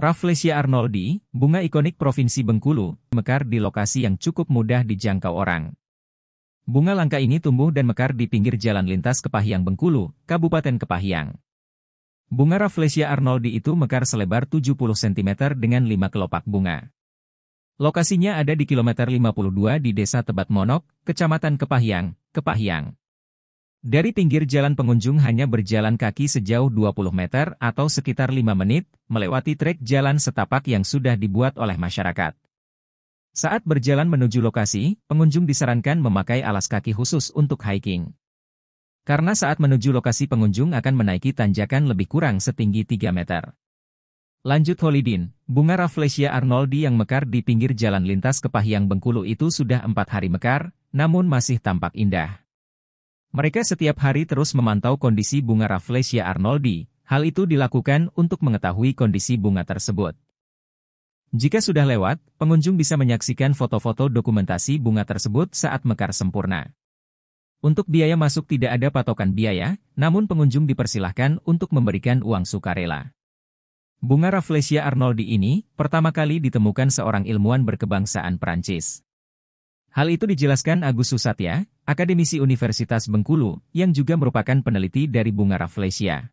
Rafflesia arnoldi, bunga ikonik Provinsi Bengkulu, mekar di lokasi yang cukup mudah dijangkau orang. Bunga langka ini tumbuh dan mekar di pinggir jalan lintas Kepahyang Bengkulu, Kabupaten Kepahyang. Bunga Rafflesia arnoldi itu mekar selebar 70 cm dengan 5 kelopak bunga. Lokasinya ada di kilometer 52 di Desa Tebat Monok, Kecamatan Kepahyang, Kepahyang. Dari pinggir jalan pengunjung hanya berjalan kaki sejauh 20 meter atau sekitar 5 menit, melewati trek jalan setapak yang sudah dibuat oleh masyarakat. Saat berjalan menuju lokasi, pengunjung disarankan memakai alas kaki khusus untuk hiking. Karena saat menuju lokasi pengunjung akan menaiki tanjakan lebih kurang setinggi 3 meter. Lanjut Holidin, bunga Rafflesia arnoldi yang mekar di pinggir jalan lintas Kepahyang Bengkulu itu sudah empat hari mekar, namun masih tampak indah. Mereka setiap hari terus memantau kondisi bunga Rafflesia arnoldi, hal itu dilakukan untuk mengetahui kondisi bunga tersebut. Jika sudah lewat, pengunjung bisa menyaksikan foto-foto dokumentasi bunga tersebut saat mekar sempurna. Untuk biaya masuk tidak ada patokan biaya, namun pengunjung dipersilahkan untuk memberikan uang sukarela. Bunga Rafflesia arnoldi ini pertama kali ditemukan seorang ilmuwan berkebangsaan Perancis. Hal itu dijelaskan Agus Susatya, akademisi Universitas Bengkulu, yang juga merupakan peneliti dari bunga Rafflesia.